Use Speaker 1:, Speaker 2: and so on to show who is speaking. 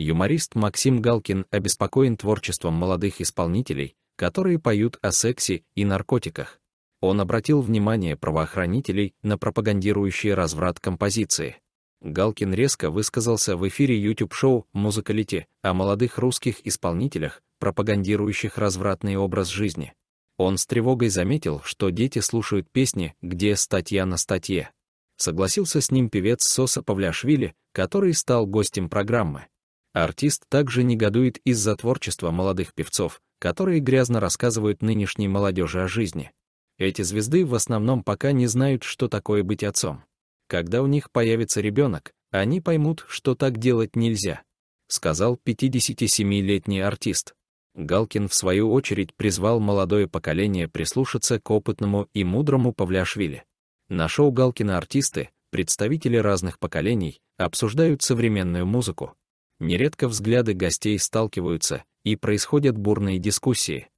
Speaker 1: Юморист Максим Галкин обеспокоен творчеством молодых исполнителей, которые поют о сексе и наркотиках. Он обратил внимание правоохранителей на пропагандирующий разврат композиции. Галкин резко высказался в эфире YouTube-шоу «Музыкалити» о молодых русских исполнителях, пропагандирующих развратный образ жизни. Он с тревогой заметил, что дети слушают песни, где статья на статье. Согласился с ним певец Соса Павляшвили, который стал гостем программы. Артист также негодует из-за творчества молодых певцов, которые грязно рассказывают нынешней молодежи о жизни. Эти звезды в основном пока не знают, что такое быть отцом. Когда у них появится ребенок, они поймут, что так делать нельзя, сказал 57-летний артист. Галкин, в свою очередь, призвал молодое поколение прислушаться к опытному и мудрому Павляшвили. На шоу Галкина артисты, представители разных поколений, обсуждают современную музыку, Нередко взгляды гостей сталкиваются, и происходят
Speaker 2: бурные дискуссии,